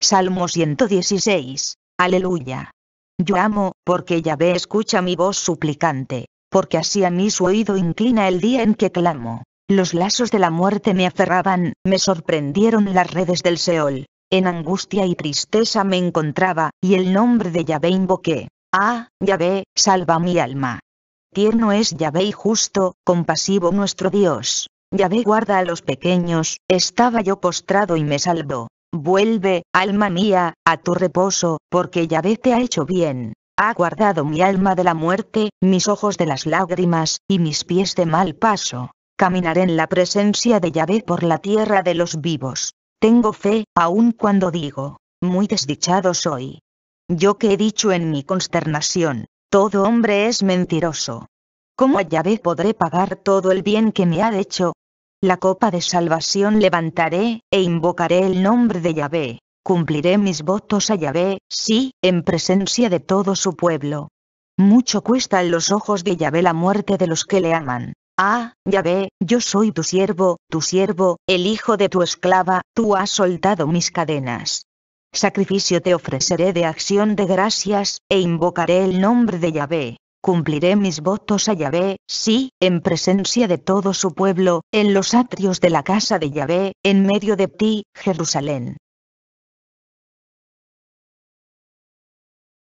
Salmo 116. Aleluya. Yo amo, porque Yahvé escucha mi voz suplicante, porque así a mí su oído inclina el día en que clamo. Los lazos de la muerte me aferraban, me sorprendieron las redes del Seol. En angustia y tristeza me encontraba, y el nombre de Yahvé invoqué. Ah, Yahvé, salva mi alma. Tierno es Yahvé y justo, compasivo nuestro Dios. Yahvé guarda a los pequeños, estaba yo postrado y me salvó. Vuelve, alma mía, a tu reposo, porque Yahvé te ha hecho bien. Ha guardado mi alma de la muerte, mis ojos de las lágrimas, y mis pies de mal paso. Caminaré en la presencia de Yahvé por la tierra de los vivos. Tengo fe, aun cuando digo, muy desdichado soy. Yo que he dicho en mi consternación, todo hombre es mentiroso. ¿Cómo a Yahvé podré pagar todo el bien que me ha hecho? la copa de salvación levantaré, e invocaré el nombre de Yahvé, cumpliré mis votos a Yahvé, sí, en presencia de todo su pueblo. Mucho cuesta en los ojos de Yahvé la muerte de los que le aman. Ah, Yahvé, yo soy tu siervo, tu siervo, el hijo de tu esclava, tú has soltado mis cadenas. Sacrificio te ofreceré de acción de gracias, e invocaré el nombre de Yahvé cumpliré mis votos a Yahvé, sí, en presencia de todo su pueblo, en los atrios de la casa de Yahvé, en medio de ti, Jerusalén.